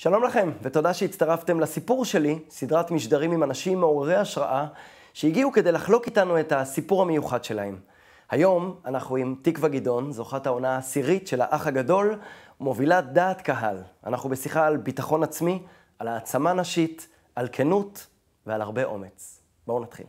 שלום לכם, ותודה שהצטרפתם לסיפור שלי, סדרת משדרים עם אנשים מעוררי השראה, שהגיעו כדי לחלוק איתנו את הסיפור המיוחד שלהם. היום אנחנו עם תקווה גדעון, זוכת העונה העשירית של האח הגדול, מובילת דעת קהל. אנחנו בשיחה על ביטחון עצמי, על העצמה נשית, על כנות ועל הרבה אומץ. בואו נתחיל.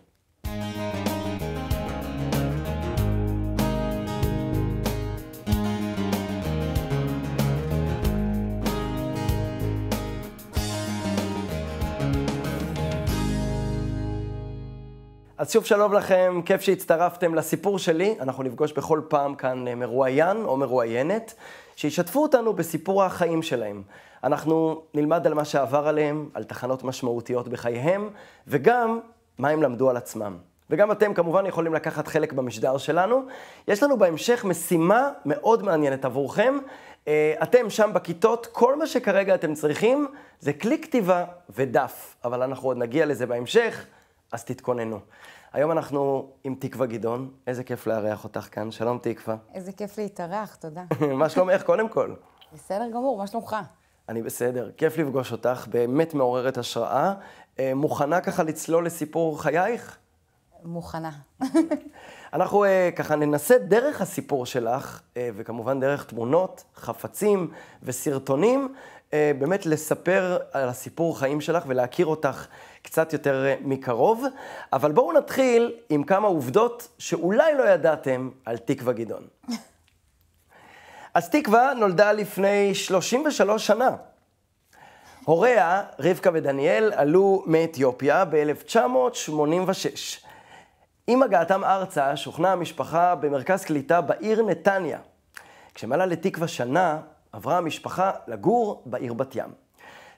אז שוב שלום לכם, כיף שהצטרפתם לסיפור שלי. אנחנו נפגוש בכל פעם כאן אה, מרואיין או מרואיינת, שישתפו אותנו בסיפור החיים שלהם. אנחנו נלמד על מה שעבר עליהם, על תחנות משמעותיות בחייהם, וגם מה הם למדו על עצמם. וגם אתם כמובן יכולים לקחת חלק במשדר שלנו. יש לנו בהמשך משימה מאוד מעניינת עבורכם. אה, אתם שם בכיתות, כל מה שכרגע אתם צריכים זה כלי כתיבה ודף, אבל אנחנו עוד נגיע לזה בהמשך. אז תתכוננו. היום אנחנו עם תקווה גדעון, איזה כיף לארח אותך כאן. שלום תקווה. איזה כיף להתארח, תודה. מה שלומך קודם כל? בסדר גמור, מה שלומך? אני בסדר, כיף לפגוש אותך, באמת מעוררת השראה. אה, מוכנה ככה לצלול לסיפור חייך? מוכנה. אנחנו אה, ככה ננסה דרך הסיפור שלך, אה, וכמובן דרך תמונות, חפצים וסרטונים, אה, באמת לספר על הסיפור חיים שלך ולהכיר אותך קצת יותר מקרוב. אבל בואו נתחיל עם כמה עובדות שאולי לא ידעתם על תקווה גדעון. אז תקווה נולדה לפני 33 שנה. הוריה, רבקה ודניאל, עלו מאתיופיה ב-1986. עם הגעתם ארצה שוכנה המשפחה במרכז קליטה בעיר נתניה. כשמלה לתקווה שנה, עברה המשפחה לגור בעיר בת ים.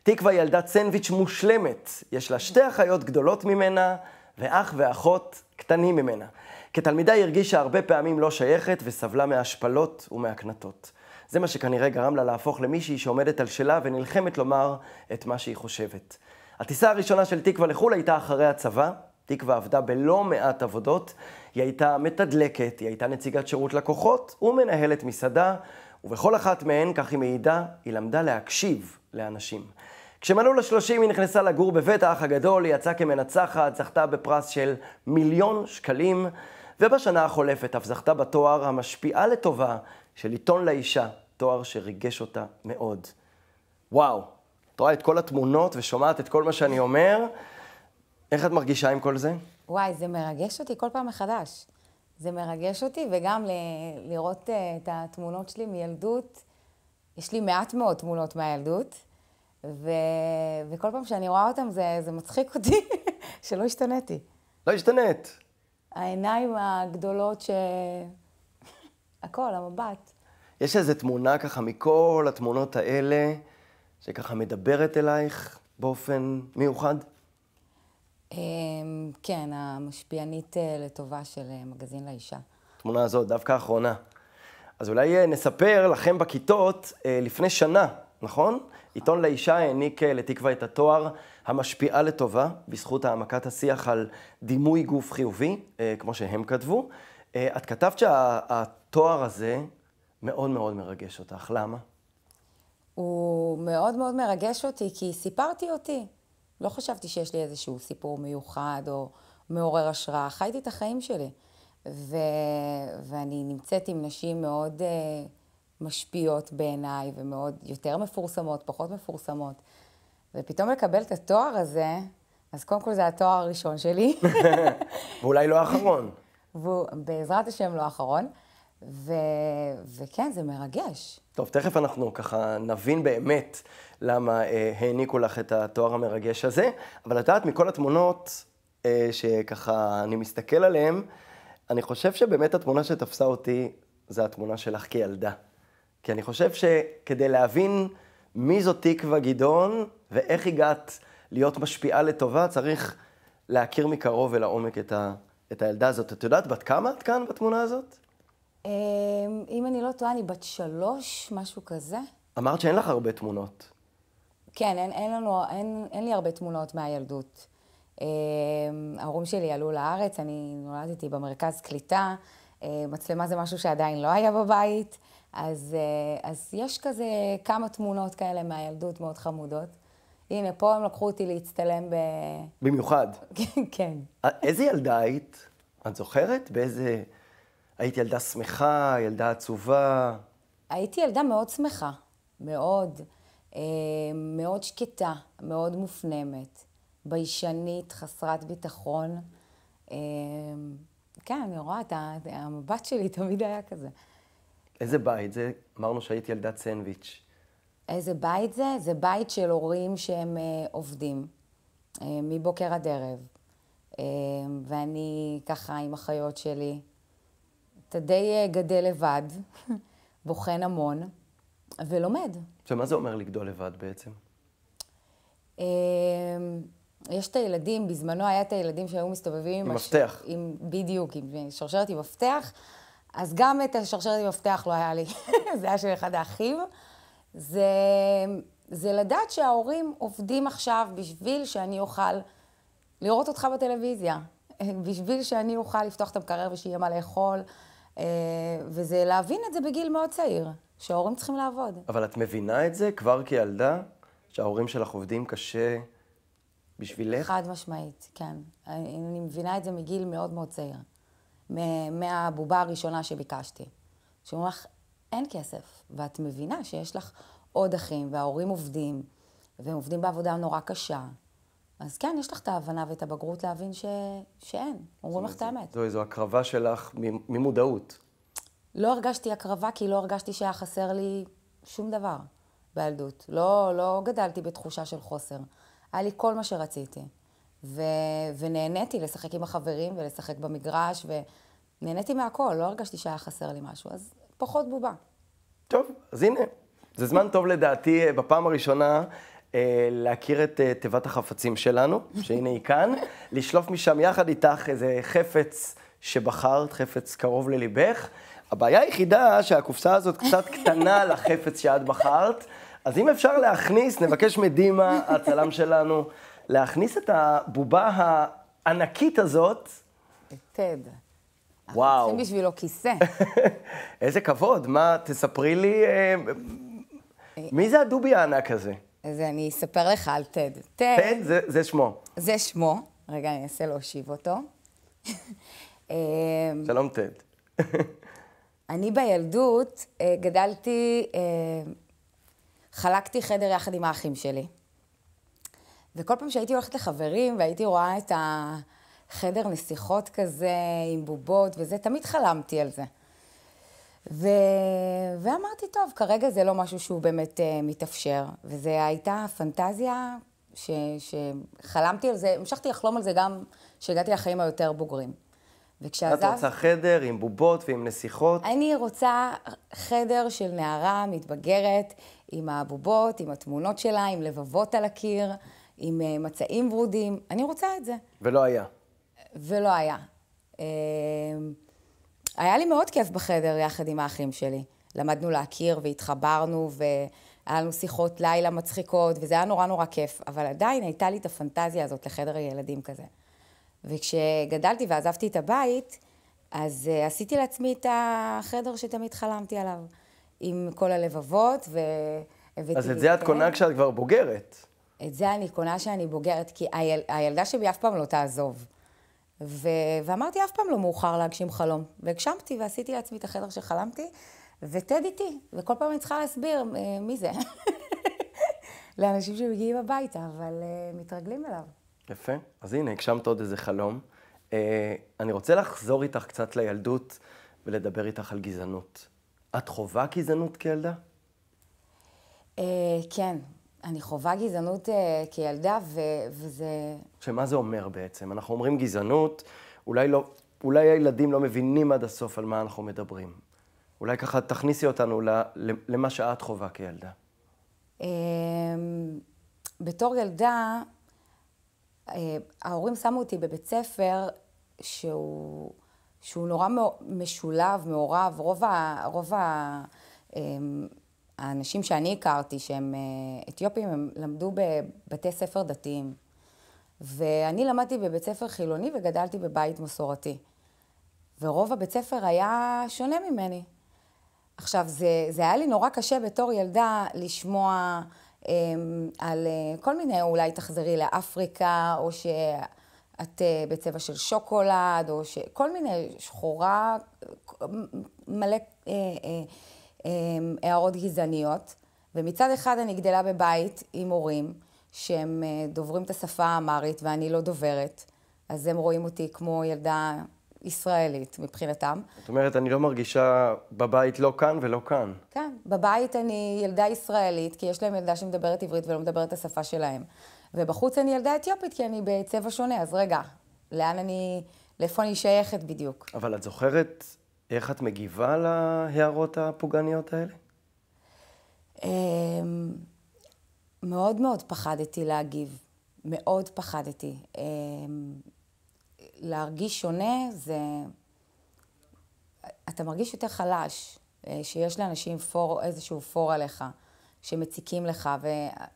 תקווה ילדת סנדוויץ' מושלמת, יש לה שתי אחיות גדולות ממנה ואח ואחות קטנים ממנה. כתלמידה היא הרגישה הרבה פעמים לא שייכת וסבלה מהשפלות ומהקנטות. זה מה שכנראה גרם לה להפוך למישהי שעומדת על שלה ונלחמת לומר את מה שהיא חושבת. הטיסה הראשונה של תקווה לחו"ל הייתה אחרי הצבא, תקווה עבדה בלא מעט עבודות, היא הייתה מתדלקת, היא הייתה נציגת שירות לקוחות ומנהלת מסעדה, ובכל אחת מהן, כך היא מעידה, היא למדה להקשיב לאנשים. כשמלאו 30 היא נכנסה לגור בבית האח הגדול, היא יצאה כמנצחת, זכתה בפרס של מיליון שקלים, ובשנה החולפת אף זכתה בתואר המשפיעה לטובה של עיתון לאישה, תואר שריגש אותה מאוד. וואו, את רואה את כל התמונות ושומעת את כל מה שאני אומר, איך את מרגישה עם כל זה? וואי, זה מרגש אותי כל פעם מחדש. זה מרגש אותי, וגם ל- לראות uh, את התמונות שלי מילדות. יש לי מעט מאוד תמונות מהילדות, ו... וכל פעם שאני רואה אותן זה, זה מצחיק אותי שלא השתנתי. לא השתנית. העיניים הגדולות ש... הכל, המבט. יש איזו תמונה ככה מכל התמונות האלה, שככה מדברת אלייך באופן מיוחד? אמ, כן, המשפיענית אה, לטובה של אה, מגזין לאישה. התמונה הזאת, דווקא האחרונה. אז אולי אה, נספר לכם בכיתות, לפני שנה, נכון? עיתון לאישה העניק לתקווה את התואר המשפיעה לטובה, בזכות העמקת השיח על דימוי גוף חיובי, כמו שהם כתבו. את כתבת שהתואר הזה מאוד מאוד מרגש אותך. למה? הוא מאוד מאוד מרגש אותי, כי סיפרתי אותי. לא חשבתי שיש לי איזשהו סיפור מיוחד או מעורר השראה. חייתי את החיים שלי. ו... ואני נמצאת עם נשים מאוד uh, משפיעות בעיניי, ומאוד יותר מפורסמות, פחות מפורסמות. ופתאום לקבל את התואר הזה, אז קודם כל זה התואר הראשון שלי. ואולי לא האחרון. ו... בעזרת השם לא האחרון. ו... וכן, זה מרגש. טוב, תכף אנחנו ככה נבין באמת למה אה, העניקו לך את התואר המרגש הזה, אבל את יודעת, מכל התמונות אה, שככה אני מסתכל עליהן, אני חושב שבאמת התמונה שתפסה אותי זה התמונה שלך כילדה. כי אני חושב שכדי להבין מי זאת תקווה גדעון ואיך הגעת להיות משפיעה לטובה, צריך להכיר מקרוב ולעומק את, ה, את הילדה הזאת. את יודעת בת כמה את כאן בתמונה הזאת? אמ, אם אני לא טועה, אני בת שלוש, משהו כזה. אמרת שאין לך הרבה תמונות. כן, אין, אין, לנו, אין, אין לי הרבה תמונות מהילדות. אמ, ההורים שלי עלו לארץ, אני נולדתי במרכז קליטה, אמ, מצלמה זה משהו שעדיין לא היה בבית, אז, אה, אז יש כזה כמה תמונות כאלה מהילדות מאוד חמודות. הנה, פה הם לקחו אותי להצטלם ב... במיוחד. כן. אה, איזה ילדה היית? את זוכרת? באיזה... היית ילדה שמחה, ילדה עצובה? הייתי ילדה מאוד שמחה, מאוד. אה, מאוד שקטה, מאוד מופנמת, ביישנית, חסרת ביטחון. אה, כן, אני רואה, אתה, המבט שלי תמיד היה כזה. איזה בית זה? אמרנו שהיית ילדת סנדוויץ'. איזה בית זה? זה בית של הורים שהם אה, עובדים, אה, מבוקר עד ערב. אה, ואני ככה עם אחיות שלי. אתה די אה, גדל לבד, בוחן המון ולומד. ומה זה אומר לגדול לבד בעצם? אמ, יש את הילדים, בזמנו היה את הילדים שהיו מסתובבים עם... עם מפתח. הש... עם, בדיוק, עם שרשרת עם מפתח. אז גם את השרשרת עם מפתח לא היה לי, זה היה של אחד האחים. זה, זה לדעת שההורים עובדים עכשיו בשביל שאני אוכל לראות אותך בטלוויזיה, בשביל שאני אוכל לפתוח את המקרר ושיהיה מה לאכול. אה, וזה להבין את זה בגיל מאוד צעיר, שההורים צריכים לעבוד. אבל את מבינה את זה כבר כילדה, שההורים שלך עובדים קשה בשבילך? חד משמעית, כן. אני, אני מבינה את זה מגיל מאוד מאוד צעיר. מהבובה הראשונה שביקשתי. שאומרים לך, אין כסף, ואת מבינה שיש לך עוד אחים, וההורים עובדים, והם עובדים בעבודה נורא קשה, אז כן, יש לך את ההבנה ואת הבגרות להבין ש... שאין. אומרים לך את האמת. זו איזו הקרבה שלך ממודעות. לא הרגשתי הקרבה כי לא הרגשתי שהיה חסר לי שום דבר בילדות. לא, לא גדלתי בתחושה של חוסר. היה לי כל מה שרציתי. ו... ונהניתי לשחק עם החברים ולשחק במגרש, ונהניתי מהכל, לא הרגשתי שהיה חסר לי משהו, אז פחות בובה. טוב, אז הנה, זה זמן טוב לדעתי אה, בפעם הראשונה אה, להכיר את אה, תיבת החפצים שלנו, שהנה היא כאן, לשלוף משם יחד איתך איזה חפץ שבחרת, חפץ קרוב לליבך. הבעיה היחידה שהקופסה הזאת קצת קטנה לחפץ שאת בחרת, אז אם אפשר להכניס, נבקש מדימה, הצלם שלנו, להכניס את הבובה הענקית הזאת. טד. וואו. אנחנו צריכים בשבילו כיסא. איזה כבוד, מה, תספרי לי, אה, מי זה הדובי הענק הזה? אז אני אספר לך על טד. טד... טד זה, זה שמו. זה שמו. רגע, אני אנסה להושיב אותו. אה, שלום, טד. אני בילדות אה, גדלתי, אה, חלקתי חדר יחד עם האחים שלי. וכל פעם שהייתי הולכת לחברים והייתי רואה את החדר נסיכות כזה, עם בובות וזה, תמיד חלמתי על זה. ו... ואמרתי, טוב, כרגע זה לא משהו שהוא באמת uh, מתאפשר. וזו הייתה פנטזיה ש... שחלמתי על זה, המשכתי לחלום על זה גם כשהגעתי לחיים היותר בוגרים. וכשעזב... את רוצה חדר עם בובות ועם נסיכות? אני רוצה חדר של נערה מתבגרת, עם הבובות, עם התמונות שלה, עם לבבות על הקיר, עם uh, מצעים ורודים. אני רוצה את זה. ולא היה. ולא היה. Uh... היה לי מאוד כיף בחדר יחד עם האחים שלי. למדנו להכיר והתחברנו, והיה לנו שיחות לילה מצחיקות, וזה היה נורא נורא כיף, אבל עדיין הייתה לי את הפנטזיה הזאת לחדר ילדים כזה. וכשגדלתי ועזבתי את הבית, אז uh, עשיתי לעצמי את החדר שתמיד חלמתי עליו, עם כל הלבבות, והבאתי... אז את זה את קונה כשאת כבר בוגרת. את זה אני קונה כשאני בוגרת, כי היל... הילדה שלי אף פעם לא תעזוב. ו... ואמרתי, אף פעם לא מאוחר להגשים חלום. והגשמתי ועשיתי לעצמי את החדר שחלמתי, וטד איתי, וכל פעם אני צריכה להסביר אה, מי זה. לאנשים שמגיעים הביתה, אבל uh, מתרגלים אליו. יפה. אז הנה, הגשמת עוד איזה חלום. Uh, אני רוצה לחזור איתך קצת לילדות ולדבר איתך על גזענות. את חווה גזענות כילדה? Uh, כן, אני חווה גזענות uh, כילדה, ו, וזה... שמה זה אומר בעצם? אנחנו אומרים גזענות, אולי, לא, אולי הילדים לא מבינים עד הסוף על מה אנחנו מדברים. אולי ככה תכניסי אותנו ל, למה שאת חווה כילדה. אה, בתור ילדה, אה, ההורים שמו אותי בבית ספר שהוא, שהוא נורא משולב, מעורב. רוב ה... רוב ה אה, האנשים שאני הכרתי, שהם אה, אתיופים, הם למדו בבתי ספר דתיים. ואני למדתי בבית ספר חילוני וגדלתי בבית מסורתי. ורוב הבית ספר היה שונה ממני. עכשיו, זה, זה היה לי נורא קשה בתור ילדה לשמוע אמ, על אה, כל מיני, אולי תחזרי לאפריקה, או שאת אה, בצבע של שוקולד, או שכל מיני שחורה, מלא... אמ, אמ, אמ, הערות גזעניות, ומצד אחד אני גדלה בבית עם הורים שהם אה, דוברים את השפה האמרית ואני לא דוברת, אז הם רואים אותי כמו ילדה ישראלית מבחינתם. זאת אומרת, אני לא מרגישה בבית לא כאן ולא כאן. כן, בבית אני ילדה ישראלית, כי יש להם ילדה שמדברת עברית ולא מדברת את השפה שלהם. ובחוץ אני ילדה אתיופית, כי אני בצבע שונה, אז רגע, לאן אני, לאיפה אני שייכת בדיוק? אבל את זוכרת איך את מגיבה להערות הפוגעניות האלה? אמ, מאוד מאוד פחדתי להגיב. מאוד פחדתי. אמ, להרגיש שונה זה... אתה מרגיש יותר חלש, אה, שיש לאנשים פור, איזשהו פור עליך, שמציקים לך,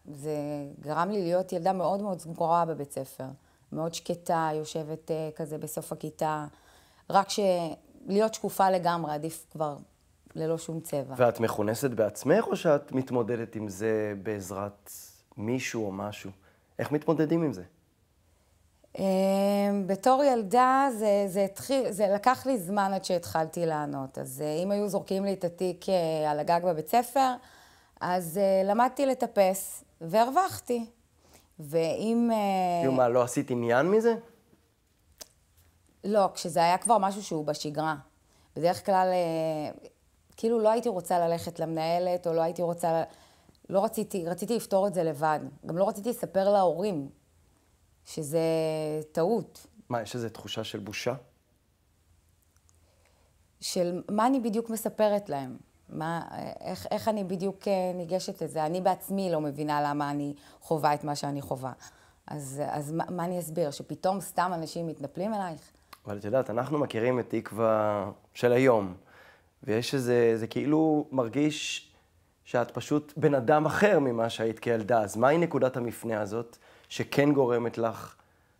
וזה גרם לי להיות ילדה מאוד מאוד סגורה בבית ספר. מאוד שקטה, יושבת אה, כזה בסוף הכיתה. רק להיות שקופה לגמרי, עדיף כבר ללא שום צבע. ואת מכונסת בעצמך, או שאת מתמודדת עם זה בעזרת מישהו או משהו? איך מתמודדים עם זה? אמ, בתור ילדה זה, זה התחיל, זה לקח לי זמן עד שהתחלתי לענות. אז אה, אם היו זורקים לי את התיק אה, על הגג בבית ספר, אז אה, למדתי לטפס והרווחתי. ואם... כאילו מה, לא עשית עניין מזה? לא, כשזה היה כבר משהו שהוא בשגרה. בדרך כלל, אה, כאילו לא הייתי רוצה ללכת למנהלת, או לא הייתי רוצה... לא רציתי, רציתי לפתור את זה לבד. גם לא רציתי לספר להורים שזה טעות. מה, יש איזו תחושה של בושה? של מה אני בדיוק מספרת להם. מה, איך, איך אני בדיוק אה, ניגשת לזה? אני בעצמי לא מבינה למה אני חווה את מה שאני חווה. אז, אז מה, מה אני אסביר? שפתאום סתם אנשים מתנפלים אלייך? אבל את יודעת, אנחנו מכירים את תקווה של היום, ויש איזה, זה כאילו מרגיש שאת פשוט בן אדם אחר ממה שהיית כילדה, אז מהי נקודת המפנה הזאת שכן גורמת לך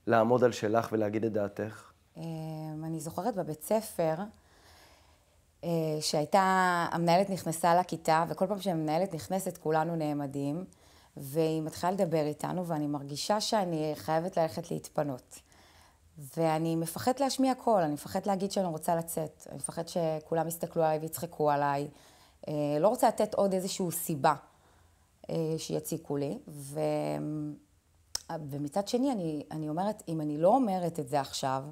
לעמוד על שלך ולהגיד את דעתך? אמ, אני זוכרת בבית ספר, אה, שהייתה, המנהלת נכנסה לכיתה, וכל פעם שהמנהלת נכנסת כולנו נעמדים, והיא מתחילה לדבר איתנו, ואני מרגישה שאני חייבת ללכת להתפנות. ואני מפחדת להשמיע קול, אני מפחדת להגיד שאני רוצה לצאת, אני מפחדת שכולם יסתכלו עליי ויצחקו עליי. אה, לא רוצה לתת עוד איזושהי סיבה אה, שיציקו לי. ו... ומצד שני, אני, אני אומרת, אם אני לא אומרת את זה עכשיו,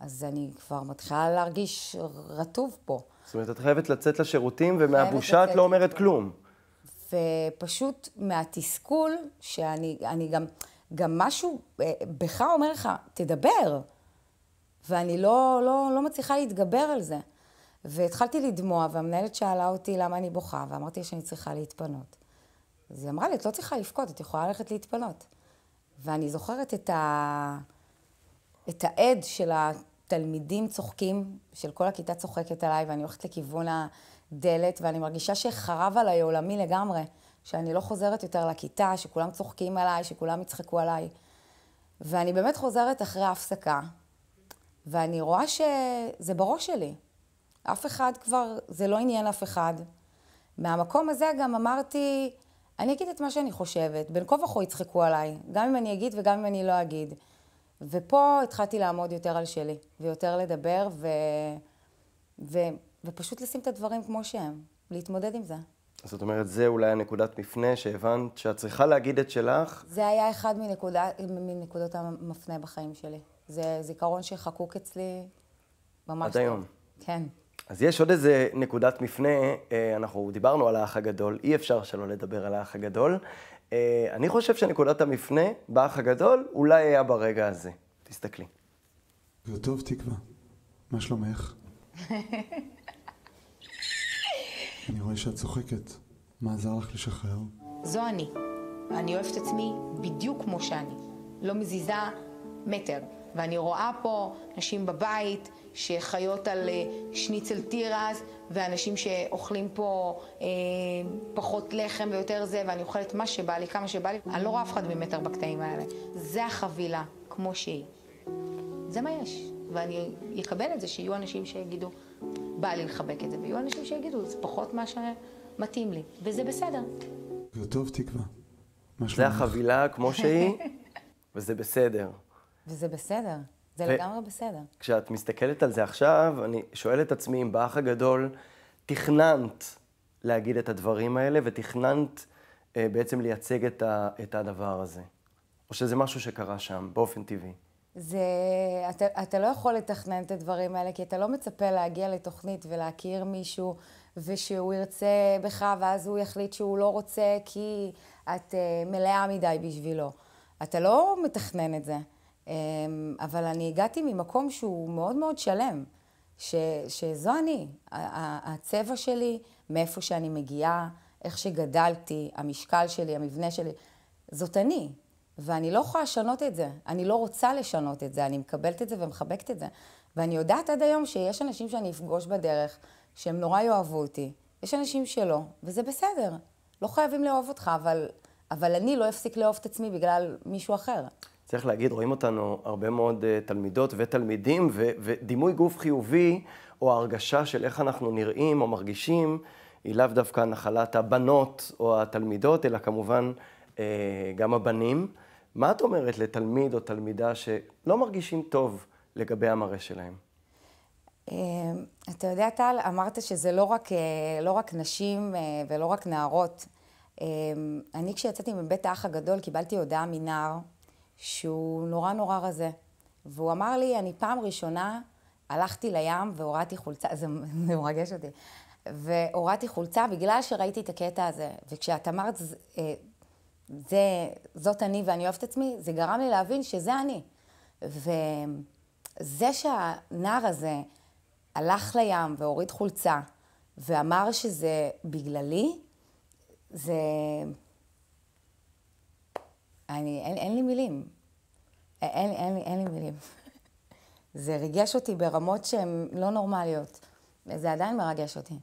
אז אני כבר מתחילה להרגיש רטוב פה. זאת אומרת, את חייבת לצאת לשירותים, ומהבושה את לא אומרת כלום. ופשוט מהתסכול, שאני גם... גם משהו אה, בך אומר לך, תדבר. ואני לא, לא, לא מצליחה להתגבר על זה. והתחלתי לדמוע, והמנהלת שאלה אותי למה אני בוכה, ואמרתי שאני צריכה להתפנות. אז היא אמרה לי, את לא צריכה לבכות, את יכולה ללכת להתפנות. ואני זוכרת את, ה... את העד של התלמידים צוחקים, של כל הכיתה צוחקת עליי, ואני הולכת לכיוון הדלת, ואני מרגישה שחרב עליי עולמי לגמרי. שאני לא חוזרת יותר לכיתה, שכולם צוחקים עליי, שכולם יצחקו עליי. ואני באמת חוזרת אחרי ההפסקה, ואני רואה שזה בראש שלי. אף אחד כבר, זה לא עניין אף אחד. מהמקום הזה גם אמרתי, אני אגיד את מה שאני חושבת, בין כה וכה יצחקו עליי, גם אם אני אגיד וגם אם אני לא אגיד. ופה התחלתי לעמוד יותר על שלי, ויותר לדבר, ו... ו... ופשוט לשים את הדברים כמו שהם, להתמודד עם זה. זאת אומרת, זה אולי הנקודת מפנה שהבנת שאת צריכה להגיד את שלך. זה היה אחד מנקודה, מנקודות המפנה בחיים שלי. זה זיכרון שחקוק אצלי ממש... עד טוב. היום. כן. אז יש עוד איזה נקודת מפנה, אה, אנחנו דיברנו על האח הגדול, אי אפשר שלא לדבר על האח הגדול. אה, אני חושב שנקודת המפנה באח הגדול אולי היה ברגע הזה. תסתכלי. זה טוב, תקווה. מה שלומך? אני רואה שאת צוחקת. מה עזר לך לשחרר? זו אני. אני אוהבת עצמי בדיוק כמו שאני. לא מזיזה מטר. ואני רואה פה נשים בבית שחיות על אה, שניצל תירס, ואנשים שאוכלים פה אה, פחות לחם ויותר זה, ואני אוכלת מה שבא לי, כמה שבא לי. אני לא רואה אף אחד ממטר בקטעים האלה. זה החבילה, כמו שהיא. זה מה יש. ואני אקבל את זה שיהיו אנשים שיגידו, בא לי לחבק את זה, ויהיו אנשים שיגידו, זה פחות מה שמתאים לי, וזה בסדר. זה טוב תקווה. זה החבילה כמו שהיא, וזה בסדר. וזה בסדר. זה ו- לגמרי בסדר. כשאת מסתכלת על זה עכשיו, אני שואל את עצמי אם באח הגדול תכננת להגיד את הדברים האלה, ותכננת אה, בעצם לייצג את, ה- את הדבר הזה. או שזה משהו שקרה שם, באופן טבעי. זה, אתה, אתה לא יכול לתכנן את הדברים האלה, כי אתה לא מצפה להגיע לתוכנית ולהכיר מישהו, ושהוא ירצה בך, ואז הוא יחליט שהוא לא רוצה, כי את uh, מלאה מדי בשבילו. אתה לא מתכנן את זה. Um, אבל אני הגעתי ממקום שהוא מאוד מאוד שלם, ש, שזו אני, הצבע שלי, מאיפה שאני מגיעה, איך שגדלתי, המשקל שלי, המבנה שלי, זאת אני. ואני לא יכולה לשנות את זה. אני לא רוצה לשנות את זה, אני מקבלת את זה ומחבקת את זה. ואני יודעת עד היום שיש אנשים שאני אפגוש בדרך, שהם נורא יאהבו אותי. יש אנשים שלא, וזה בסדר. לא חייבים לאהוב אותך, אבל, אבל אני לא אפסיק לאהוב את עצמי בגלל מישהו אחר. צריך להגיד, רואים אותנו הרבה מאוד uh, תלמידות ותלמידים, ו- ודימוי גוף חיובי, או ההרגשה של איך אנחנו נראים או מרגישים, היא לאו דווקא נחלת הבנות או התלמידות, אלא כמובן uh, גם הבנים. מה את אומרת לתלמיד או תלמידה שלא מרגישים טוב לגבי המראה שלהם? אה, אתה יודע, טל, אמרת שזה לא רק, אה, לא רק נשים אה, ולא רק נערות. אני, כשיצאתי מבית האח הגדול, קיבלתי הודעה מנער שהוא נורא נורא רזה. והוא אמר לי, אני פעם ראשונה הלכתי לים והורדתי חולצה, זה, מרגש אותי, והורדתי חולצה בגלל שראיתי את הקטע הזה. וכשאת אמרת זה, זאת אני ואני אוהבת עצמי, זה גרם לי להבין שזה אני. וזה שהנער הזה הלך לים והוריד חולצה ואמר שזה בגללי, זה... אני, אין, אין לי מילים. אין, אין, אין לי מילים. זה ריגש אותי ברמות שהן לא נורמליות. זה עדיין מרגש אותי.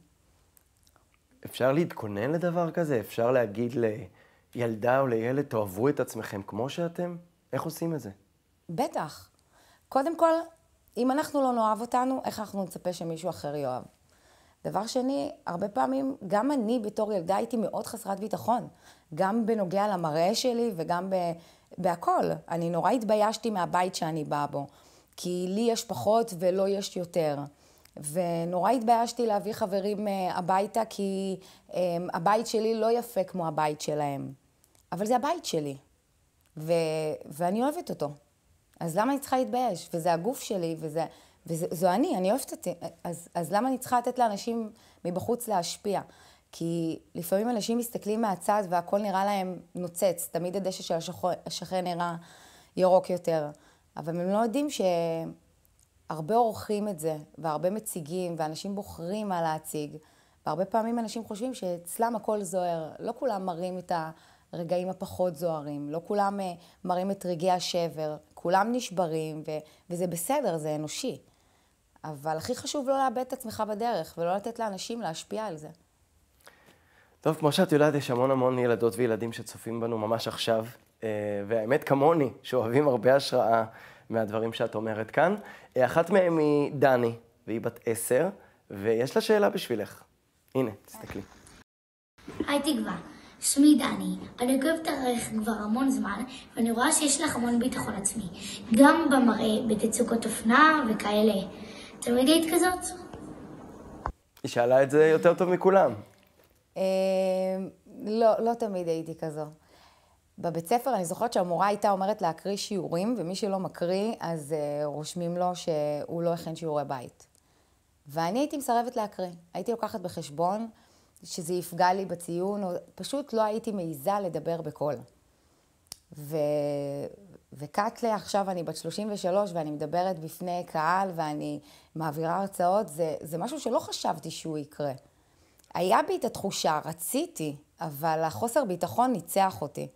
אפשר להתכונן לדבר כזה? אפשר להגיד ל... לי... ילדה או לילד, תאהבו את עצמכם כמו שאתם? איך עושים את זה? בטח. קודם כל, אם אנחנו לא נאהב אותנו, איך אנחנו נצפה שמישהו אחר יאהב? דבר שני, הרבה פעמים, גם אני בתור ילדה הייתי מאוד חסרת ביטחון. גם בנוגע למראה שלי וגם ב... בהכל. אני נורא התביישתי מהבית שאני באה בו. כי לי יש פחות ולא יש יותר. ונורא התביישתי להביא חברים אה, הביתה, כי אה, הבית שלי לא יפה כמו הבית שלהם. אבל זה הבית שלי, ו, ואני אוהבת אותו. אז למה אני צריכה להתבייש? וזה הגוף שלי, וזה, וזו אני, אני אוהבת אותי. אז, אז למה אני צריכה לתת לאנשים מבחוץ להשפיע? כי לפעמים אנשים מסתכלים מהצד והכל נראה להם נוצץ, תמיד הדשא של השכן נראה ירוק יותר. אבל הם לא יודעים שהרבה עורכים את זה, והרבה מציגים, ואנשים בוחרים מה להציג. והרבה פעמים אנשים חושבים שאצלם הכל זוהר, לא כולם מראים את ה... הרגעים הפחות זוהרים, לא כולם אה, מראים את רגעי השבר, כולם נשברים, ו- וזה בסדר, זה אנושי. אבל הכי חשוב לא לאבד את עצמך בדרך, ולא לתת לאנשים להשפיע על זה. טוב, כמו שאת יודעת, יש המון המון ילדות וילדים שצופים בנו ממש עכשיו, אה, והאמת כמוני, שאוהבים הרבה השראה מהדברים שאת אומרת כאן. אה, אחת מהם היא דני, והיא בת עשר, ויש לה שאלה בשבילך. הנה, תסתכלי. היי תקווה, שמי דני, אני עוקבת עליך כבר המון זמן, ואני רואה שיש לך המון ביטחון עצמי, גם במראה, בתצוגות אופנה וכאלה. תמיד לא היית כזאת? היא שאלה את זה יותר טוב מכולם. אה, לא, לא תמיד הייתי כזו. בבית ספר, אני זוכרת שהמורה הייתה אומרת להקריא שיעורים, ומי שלא מקריא, אז uh, רושמים לו שהוא לא הכין שיעורי בית. ואני הייתי מסרבת להקריא. הייתי לוקחת בחשבון שזה יפגע לי בציון, או פשוט לא הייתי מעיזה לדבר בקול. ו... וקאטלה, עכשיו אני בת 33 ואני מדברת בפני קהל ואני מעבירה הרצאות, זה, זה משהו שלא חשבתי שהוא יקרה. היה בי את התחושה, רציתי, אבל החוסר ביטחון ניצח אותי.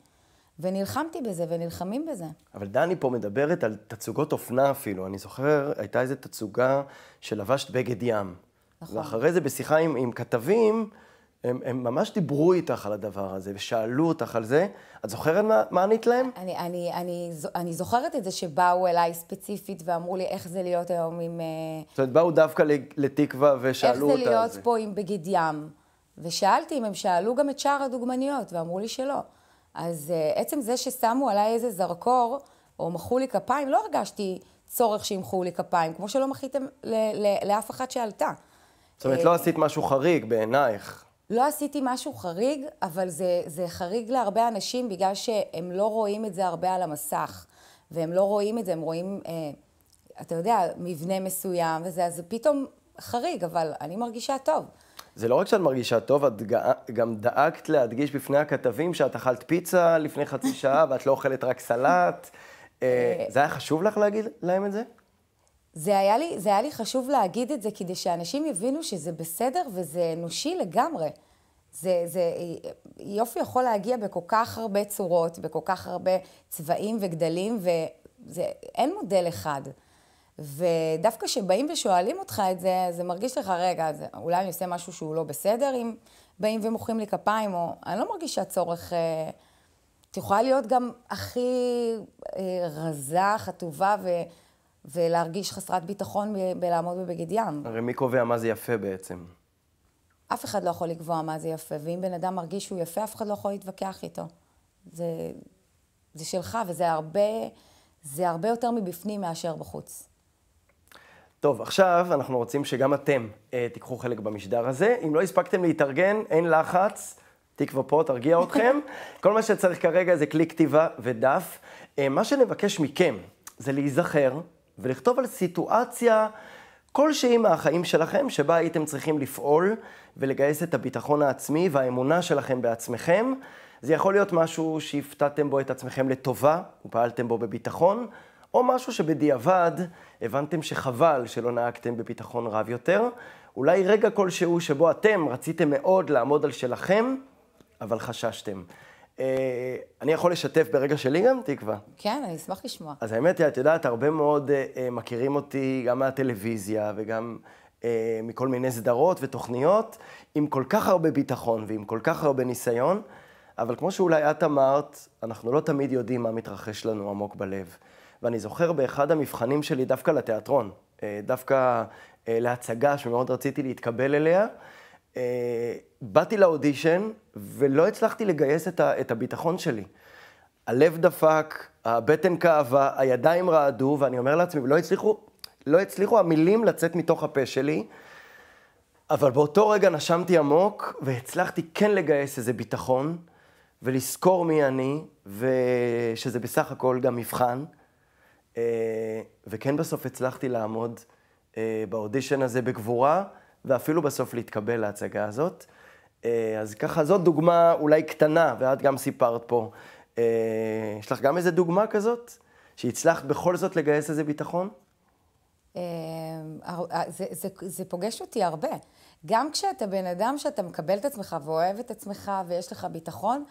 ונלחמתי בזה, ונלחמים בזה. אבל דני פה מדברת על תצוגות אופנה אפילו. אני זוכר, הייתה איזו תצוגה שלבשת בגד ים. נכון. ואחרי זה בשיחה עם, עם כתבים, הם, הם ממש דיברו איתך על הדבר הזה, ושאלו אותך על זה. את זוכרת מה, מה ענית להם? אני, אני, אני, אני זוכרת את זה שבאו אליי ספציפית ואמרו לי איך זה להיות היום עם... אה, זאת אומרת, באו דווקא לתקווה ושאלו אותה על זה. איך זה להיות פה עם בגיד ים? ושאלתי אם הם שאלו גם את שאר הדוגמניות, ואמרו לי שלא. אז uh, עצם זה ששמו עליי איזה זרקור, או מחאו לי כפיים, לא הרגשתי צורך שימחאו לי כפיים, כמו שלא מחיתם לאף אחת שעלתה. זאת אומרת, לא אה, עשית משהו חריג בעינייך. לא עשיתי משהו חריג, אבל זה, זה חריג להרבה אנשים בגלל שהם לא רואים את זה הרבה על המסך. והם לא רואים את זה, הם רואים, אה, אתה יודע, מבנה מסוים וזה, אז זה פתאום חריג, אבל אני מרגישה טוב. זה לא רק שאת מרגישה טוב, את גם דאגת להדגיש בפני הכתבים שאת אכלת פיצה לפני חצי שעה ואת לא אוכלת רק סלט. אה, אה, זה היה חשוב לך להגיד להם את זה? זה היה, לי, זה היה לי חשוב להגיד את זה כדי שאנשים יבינו שזה בסדר וזה אנושי לגמרי. זה, זה, יופי יכול להגיע בכל כך הרבה צורות, בכל כך הרבה צבעים וגדלים, ואין מודל אחד. ודווקא כשבאים ושואלים אותך את זה, זה מרגיש לך, רגע, זה, אולי אני עושה משהו שהוא לא בסדר אם באים ומוחאים לי כפיים, או אני לא מרגישה צורך... אה, את יכולה להיות גם הכי אה, רזה, חטובה, ו... ולהרגיש חסרת ביטחון בלעמוד בבגד ים. הרי מי קובע מה זה יפה בעצם? אף אחד לא יכול לקבוע מה זה יפה, ואם בן אדם מרגיש שהוא יפה, אף אחד לא יכול להתווכח איתו. זה, זה שלך, וזה הרבה, זה הרבה יותר מבפנים מאשר בחוץ. טוב, עכשיו אנחנו רוצים שגם אתם אה, תיקחו חלק במשדר הזה. אם לא הספקתם להתארגן, אין לחץ. תקווה פה, תרגיע אתכם. כל מה שצריך כרגע זה כלי כתיבה ודף. אה, מה שנבקש מכם זה להיזכר ולכתוב על סיטואציה כלשהי מהחיים שלכם, שבה הייתם צריכים לפעול ולגייס את הביטחון העצמי והאמונה שלכם בעצמכם. זה יכול להיות משהו שהפתעתם בו את עצמכם לטובה ופעלתם בו בביטחון, או משהו שבדיעבד הבנתם שחבל שלא נהגתם בביטחון רב יותר. אולי רגע כלשהו שבו אתם רציתם מאוד לעמוד על שלכם, אבל חששתם. אה, אני יכול לשתף ברגע שלי גם תקווה. כן, אני אשמח לשמוע. אז האמת היא, את יודעת, הרבה מאוד אה, אה, מכירים אותי גם מהטלוויזיה וגם מכל מיני סדרות ותוכניות, עם כל כך הרבה ביטחון ועם כל כך הרבה ניסיון, אבל כמו שאולי את אמרת, אנחנו לא תמיד יודעים מה מתרחש לנו עמוק בלב. ואני זוכר באחד המבחנים שלי דווקא לתיאטרון, דווקא להצגה שמאוד רציתי להתקבל אליה, אה, באתי לאודישן ולא הצלחתי לגייס את, ה, את הביטחון שלי. הלב דפק, הבטן כאבה, הידיים רעדו, ואני אומר לעצמי, לא הצליחו, לא הצליחו המילים לצאת מתוך הפה שלי, אבל באותו רגע נשמתי עמוק, והצלחתי כן לגייס איזה ביטחון, ולזכור מי אני, ושזה בסך הכל גם מבחן. אה, וכן בסוף הצלחתי לעמוד אה, באודישן הזה בגבורה. ואפילו בסוף להתקבל להצגה הזאת. אה, אז ככה, זאת דוגמה אולי קטנה, ואת גם סיפרת פה. אה, יש לך גם איזה דוגמה כזאת? שהצלחת בכל זאת לגייס איזה ביטחון? אה, זה, זה, זה פוגש אותי הרבה. גם כשאתה בן אדם שאתה מקבל את עצמך ואוהב את עצמך ויש לך ביטחון,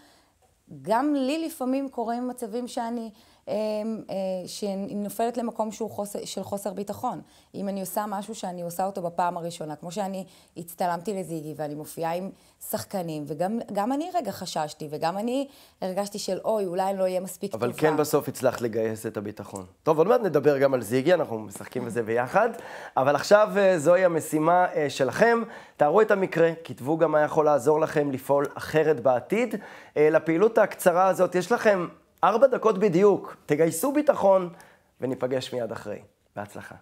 גם לי לפעמים קורים מצבים שאני אה, שהיא נופלת למקום שהוא חוסר, של חוסר ביטחון. אם אני עושה משהו שאני עושה אותו בפעם הראשונה, כמו שאני הצטלמתי לזיגי ואני מופיעה עם שחקנים, וגם אני רגע חששתי, וגם אני הרגשתי של אוי, אולי לא יהיה מספיק טובה. אבל כן בסוף הצלחת לגייס את הביטחון. טוב, עוד מעט נדבר גם על זיגי, אנחנו משחקים בזה ביחד, אבל עכשיו אה, זוהי המשימה אה, שלכם. תארו את המקרה, כתבו גם מה יכול לעזור לכם לפעול אחרת בעתיד. לפעילות הקצרה הזאת, יש לכם ארבע דקות בדיוק, תגייסו ביטחון וניפגש מיד אחרי. בהצלחה.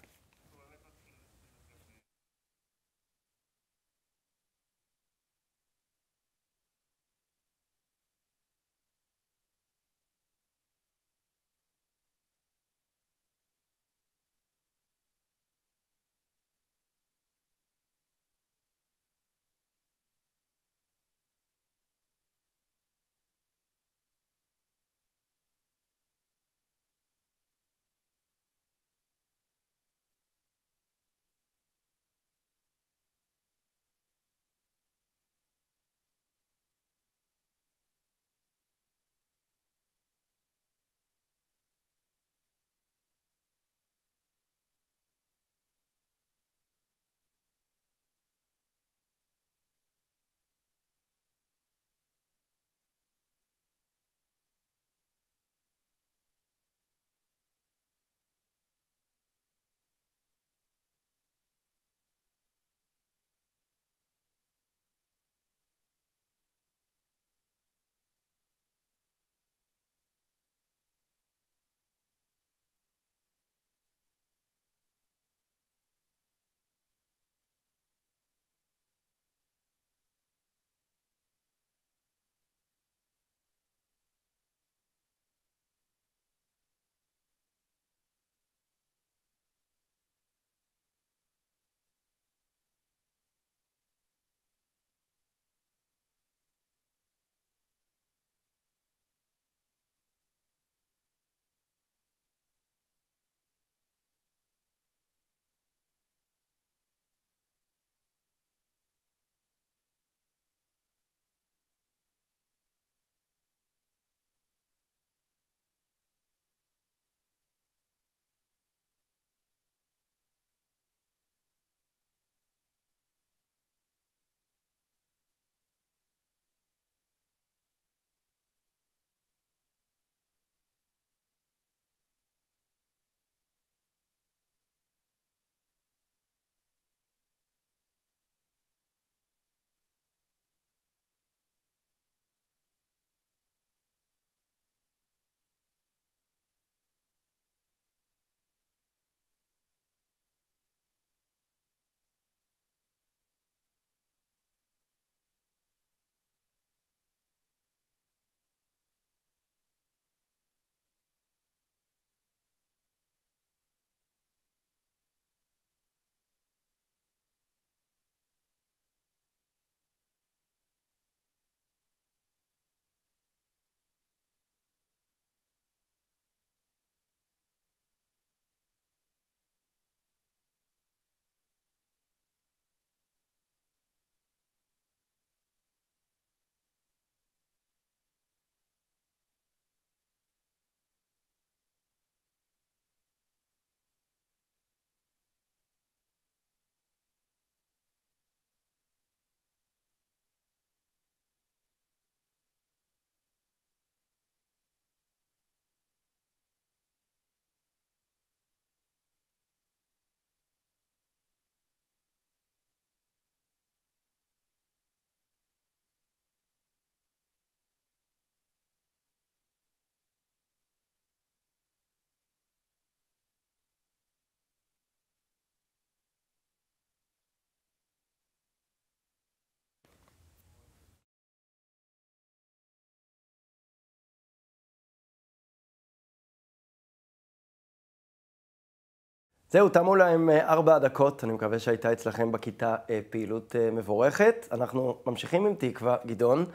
זהו, תמו להם אה, ארבע דקות, אני מקווה שהייתה אצלכם בכיתה אה, פעילות אה, מבורכת. אנחנו ממשיכים עם תקווה, גדעון.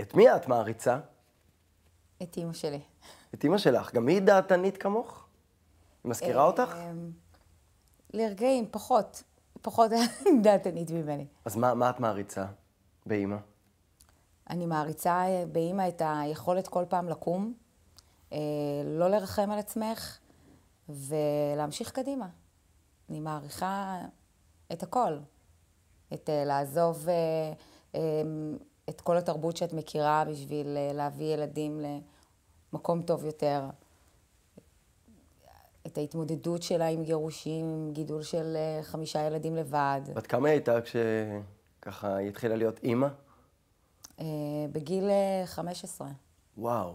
את מי את מעריצה? את אימא שלי. את אימא שלך, גם היא דעתנית כמוך? היא מזכירה אותך? אמ, לרגעים, פחות. פחות דעתנית ממני. אז מה, מה את מעריצה באימא? אני מעריצה באימא את היכולת כל פעם לקום, לא לרחם על עצמך. ולהמשיך קדימה. אני מעריכה את הכל. את uh, לעזוב uh, um, את כל התרבות שאת מכירה בשביל uh, להביא ילדים למקום טוב יותר. את ההתמודדות שלה עם גירושים, עם גידול של uh, חמישה ילדים לבד. בת כמה היא הייתה כשככה היא התחילה להיות אימא? Uh, בגיל uh, 15. וואו.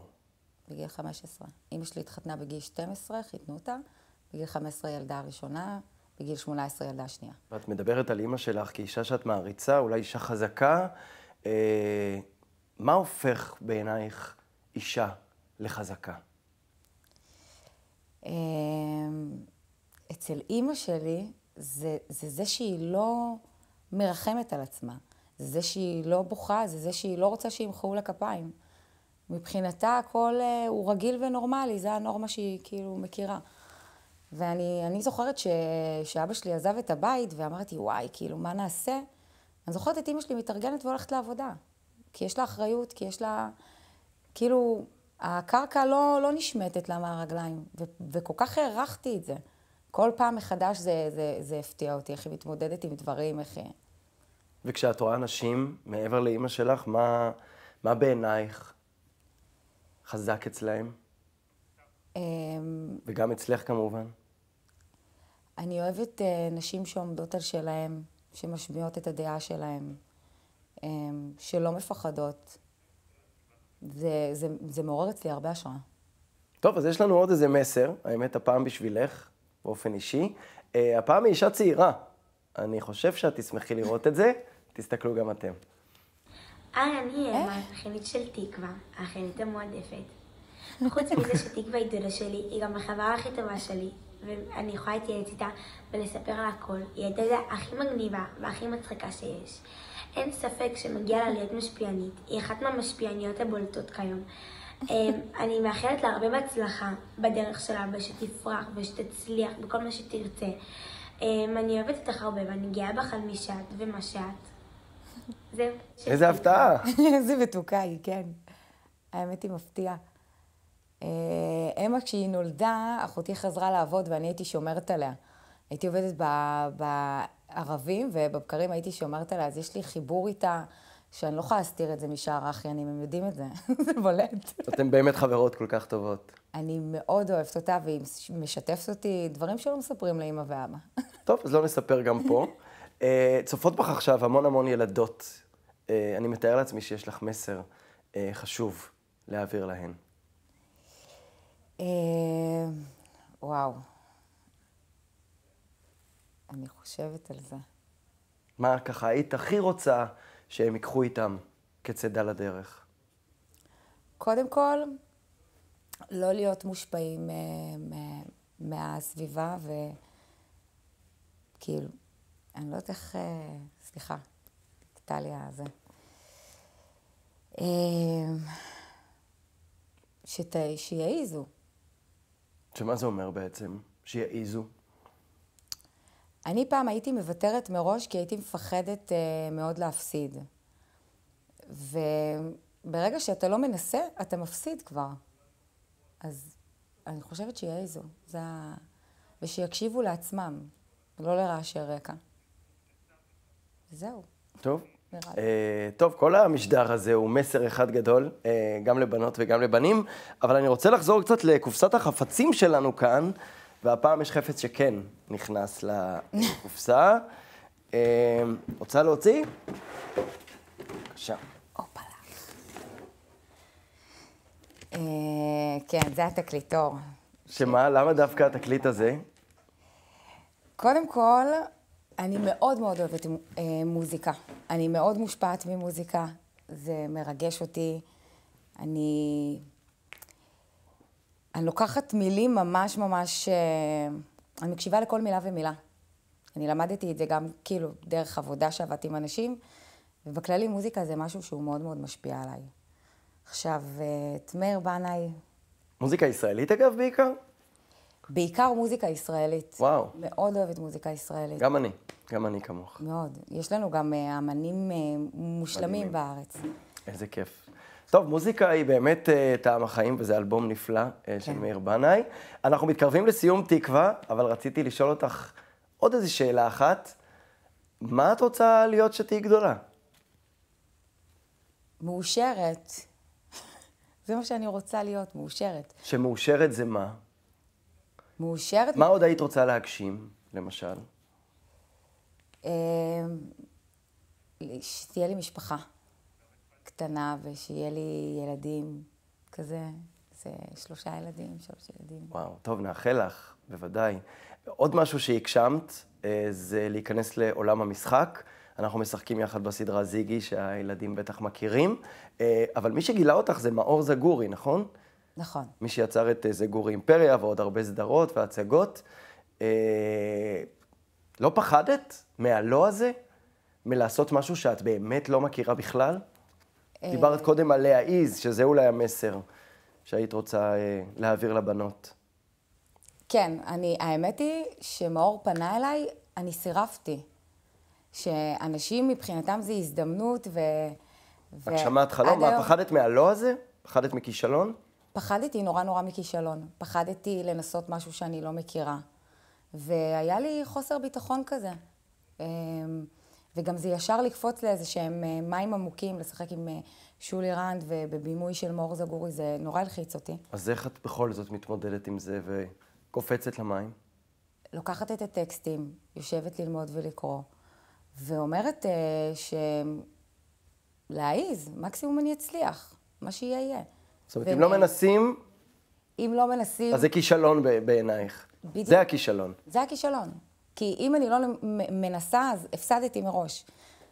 בגיל 15. אימא שלי התחתנה בגיל 12, חיתנו אותה, בגיל 15 ילדה הראשונה, בגיל 18 ילדה השנייה. ואת מדברת על אימא שלך כאישה שאת מעריצה, אולי אישה חזקה. אה, מה הופך בעינייך אישה לחזקה? אמ, אצל אימא שלי זה, זה זה שהיא לא מרחמת על עצמה. זה זה שהיא לא בוכה, זה זה שהיא לא רוצה שימחאו לה כפיים. מבחינתה הכל אה, הוא רגיל ונורמלי, זה הנורמה שהיא כאילו מכירה. ואני זוכרת ש, שאבא שלי עזב את הבית ואמרתי, וואי, כאילו, מה נעשה? אני זוכרת את אימא שלי מתארגנת והולכת לעבודה. כי יש לה אחריות, כי יש לה... כאילו, הקרקע לא, לא נשמטת לה מהרגליים, ו, וכל כך הערכתי את זה. כל פעם מחדש זה, זה, זה הפתיע אותי, איך היא מתמודדת עם דברים, איך... היא... וכשאת רואה נשים מעבר לאימא שלך, מה, מה בעינייך חזק אצלהם? אמ, וגם אצלך כמובן. אני אוהבת אה, נשים שעומדות על שלהם, שמשמיעות את הדעה שלהם, אמ, שלא מפחדות. זה, זה, זה מעורר אצלי הרבה השראה. טוב, אז יש לנו עוד איזה מסר, האמת הפעם בשבילך, באופן אישי. אה, הפעם היא אישה צעירה. אני חושב שאת תשמחי לראות את זה, תסתכלו גם אתם. היי, אני אלמה, חילית של תקווה, החילית המועדפת. חוץ מזה שתקווה היא דודה שלי, היא גם החברה הכי טובה שלי, ואני יכולה להתייעץ איתה ולספר לה הכל. היא הייתה זה הכי מגניבה והכי מצחיקה שיש. אין ספק שמגיע לה להיות משפיענית, היא אחת מהמשפיעניות הבולטות כיום. אמ, אני מאחלת לה הרבה בהצלחה בדרך שלה, ושתפרח ושתצליח בכל מה שתרצה. אמ, אני אוהבת אותך הרבה ואני גאה בך על מי שאת ומה שאת. זהו. איזה הפתעה. איזה מתוקה היא, כן. האמת היא מפתיעה. אה, אמה, כשהיא נולדה, אחותי חזרה לעבוד ואני הייתי שומרת עליה. הייתי עובדת בערבים ובבקרים הייתי שומרת עליה, אז יש לי חיבור איתה. שאני לא יכולה להסתיר את זה משאר האחיינים, הם יודעים את זה, זה בולט. אתן באמת חברות כל כך טובות. אני מאוד אוהבת אותה, והיא משתפת אותי דברים שלא מספרים לאימא ואבא. טוב, אז לא נספר גם פה. אה, צופות בך עכשיו המון המון ילדות. אה, אני מתאר לעצמי שיש לך מסר אה, חשוב להעביר להן. וואו. אני חושבת על זה. מה ככה היית הכי רוצה שהם ייקחו איתם כצידה לדרך? קודם כל, לא להיות מושפעים מהסביבה, וכאילו, אני לא יודעת איך... אה, סליחה, נקטע לי הזה. אה, שת... שיעיזו. שמה זה אומר בעצם? שיעיזו? אני פעם הייתי מוותרת מראש כי הייתי מפחדת אה, מאוד להפסיד. וברגע שאתה לא מנסה, אתה מפסיד כבר. אז אני חושבת שיעיזו. זה ה... ושיקשיבו לעצמם, לא לרעשי רקע. זהו. טוב. Uh, טוב, כל המשדר הזה הוא מסר אחד גדול, uh, גם לבנות וגם לבנים, אבל אני רוצה לחזור קצת לקופסת החפצים שלנו כאן, והפעם יש חפץ שכן נכנס לקופסה. uh, רוצה להוציא? בבקשה. הופה. כן, זה התקליטור. שמה? למה דווקא התקליט הזה? קודם כל, אני מאוד מאוד אוהבת אה, מוזיקה. אני מאוד מושפעת ממוזיקה, זה מרגש אותי. אני... אני לוקחת מילים ממש ממש... אה, אני מקשיבה לכל מילה ומילה. אני למדתי את זה גם כאילו דרך עבודה שעבדתי עם אנשים, ובכללי מוזיקה זה משהו שהוא מאוד מאוד משפיע עליי. עכשיו, אה, את מאיר בנאי... מוזיקה ישראלית אגב בעיקר? בעיקר מוזיקה ישראלית. וואו. מאוד אוהבת מוזיקה ישראלית. גם אני. גם אני כמוך. מאוד. יש לנו גם אה, אמנים אה, מושלמים מדהימים. בארץ. איזה כיף. טוב, מוזיקה היא באמת uh, טעם החיים, וזה אלבום נפלא uh, כן. של מאיר בנאי. אנחנו מתקרבים לסיום תקווה, אבל רציתי לשאול אותך עוד איזו שאלה אחת. מה את רוצה להיות שתהיי גדולה? מאושרת. זה מה שאני רוצה להיות, מאושרת. שמאושרת זה מה? מאושרת... מה עוד היית רוצה להגשים, למשל? אה, שתהיה לי משפחה קטנה ושיהיה לי ילדים כזה, זה שלושה ילדים, שלוש ילדים. וואו, טוב, נאחל לך, בוודאי. עוד משהו שהגשמת אה, זה להיכנס לעולם המשחק. אנחנו משחקים יחד בסדרה זיגי, שהילדים בטח מכירים, אה, אבל מי שגילה אותך זה מאור זגורי, נכון? נכון. מי שיצר את זגורי אימפריה ועוד הרבה סדרות והצגות. לא פחדת מהלא הזה? מלעשות משהו שאת באמת לא מכירה בכלל? אה. דיברת קודם על להעיז, שזה אולי המסר שהיית רוצה אה, להעביר לבנות. כן, אני, האמת היא שמאור פנה אליי, אני סירבתי. שאנשים מבחינתם זה הזדמנות ו... את שמעת חלום? מה, פחדת מהלא הזה? פחדת מכישלון? פחדתי נורא נורא מכישלון. פחדתי לנסות משהו שאני לא מכירה. והיה לי חוסר ביטחון כזה. אמ, וגם זה ישר לקפוץ לאיזה שהם אה, מים עמוקים, לשחק עם אה, שולי רנד ובבימוי של מור זגורי, זה נורא הלחיץ אותי. אז איך את בכל זאת מתמודדת עם זה וקופצת למים? לוקחת את הטקסטים, יושבת ללמוד ולקרוא, ואומרת אה, ש... להעיז, מקסימום אני אצליח, מה שיהיה יהיה. זאת אומרת, ו... אם לא מנסים... אם לא מנסים... אז זה כישלון בעינייך. בדיוק. זה הכישלון. זה הכישלון. כי אם אני לא מנסה, אז הפסדתי מראש.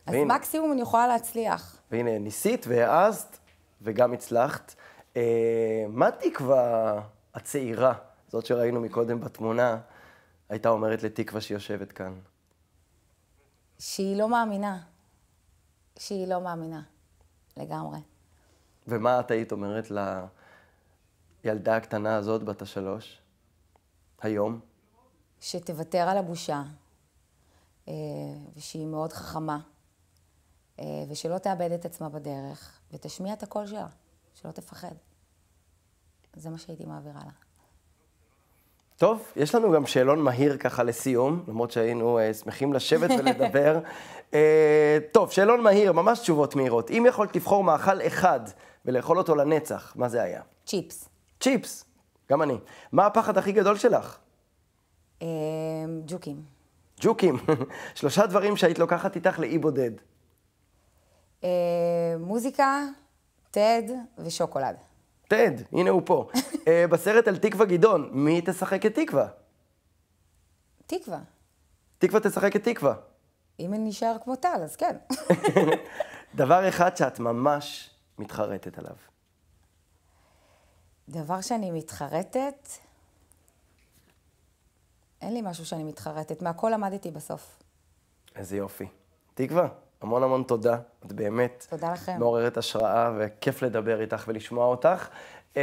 אז והנה. מקסימום אני יכולה להצליח. והנה, ניסית והעזת, וגם הצלחת. אה, מה תקווה הצעירה, זאת שראינו מקודם בתמונה, הייתה אומרת לתקווה שיושבת כאן? שהיא לא מאמינה. שהיא לא מאמינה. לגמרי. ומה את היית אומרת לילדה הקטנה הזאת, בת השלוש? היום? שתוותר על הבושה, אה, ושהיא מאוד חכמה, אה, ושלא תאבד את עצמה בדרך, ותשמיע את הקול שלה, שלא תפחד. זה מה שהייתי מעבירה לה. טוב, יש לנו גם שאלון מהיר ככה לסיום, למרות שהיינו uh, שמחים לשבת ולדבר. uh, טוב, שאלון מהיר, ממש תשובות מהירות. אם יכולת לבחור מאכל אחד ולאכול אותו לנצח, מה זה היה? צ'יפס. צ'יפס? גם אני. מה הפחד הכי גדול שלך? אה, ג'וקים. ג'וקים. שלושה דברים שהיית לוקחת איתך לאי בודד. אה, מוזיקה, טד ושוקולד. טד, הנה הוא פה. אה, בסרט על תקווה גדעון, מי תשחק את תקווה? תקווה. תקווה תשחק את תקווה. אם אני נשאר כמו טל, אז כן. דבר אחד שאת ממש מתחרטת עליו. דבר שאני מתחרטת, אין לי משהו שאני מתחרטת. מהכל למדתי בסוף. איזה יופי. תקווה, המון המון תודה. את באמת... תודה לכם. מעוררת השראה וכיף לדבר איתך ולשמוע אותך. Uh,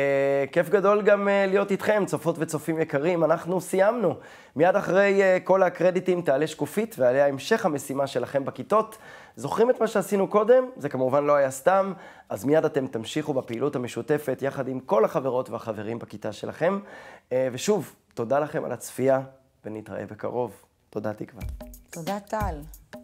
כיף גדול גם uh, להיות איתכם, צופות וצופים יקרים, אנחנו סיימנו. מיד אחרי uh, כל הקרדיטים תעלה שקופית ועליה המשך המשימה שלכם בכיתות. זוכרים את מה שעשינו קודם? זה כמובן לא היה סתם, אז מיד אתם תמשיכו בפעילות המשותפת יחד עם כל החברות והחברים בכיתה שלכם. Uh, ושוב, תודה לכם על הצפייה, ונתראה בקרוב. תודה תקווה. תודה טל.